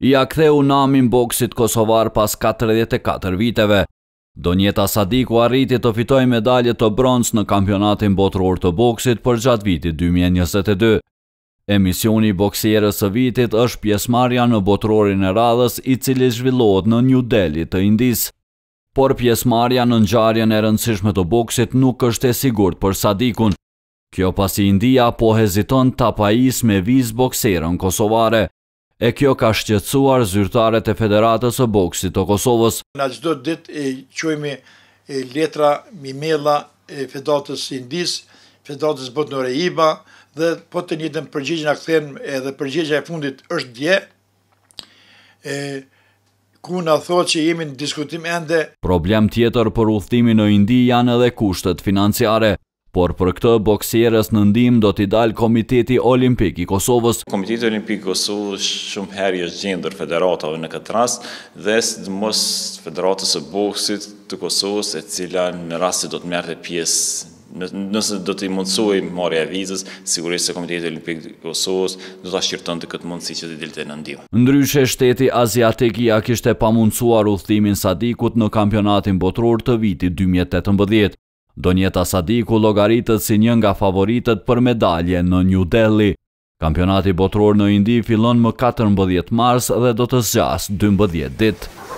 i aktheu namin boksit Kosovar pas 44 viteve. Donjeta Sadiku arriti të fitoj medalje të bronz në kampionatin botëror të boksit për gjatë vitit 2022. Emisioni boksierës së vitit është pjesmarja në botërorin e radhës i cili zhvillohet në New Delhi të Indisë. Por pjesmarja në ngjarjen e rëndësishme të boksit nuk është e sigurt për Sadikun. Kjo pasi India po heziton ta pajis me viz bokserën kosovare. E kjo ka shqetsuar zyrtaret e Federatës o Boksi të Kosovës. Në gjithë do ditë e qojme letra mimella e Federatës Indis, Federatës Botnore Iba, dhe po të një të përgjigjën a këthen edhe përgjigjën e fundit është dje, ku në thotë që jemi në diskutim ende. Problem tjetër për uthtimi në Indi janë edhe kushtet financiare. Por për këtë boksierës në ndim do t'i dalë Komiteti Olimpik i Kosovës. Komiteti Olimpik i Kosovës shumë herë është jo gjendër federatave në këtë rast dhe së mos federatës e boksit të Kosovës e cila në rast se do t'merte pjesë nëse do të i mundësoj e vizës, sigurisht se Komiteti Olimpik Kosovës do të ashtërton të këtë mundësi që të dilë në nëndimë. Ndryshe shteti Aziateki ja kishte pa mundësuar u thimin sadikut në kampionatin botror të viti 2018. Donjeta Sadiku logaritët si një nga favoritët për medalje në New Delhi. Kampionati botror në Indi fillon më 14 mars dhe do të zgjas 12 ditë.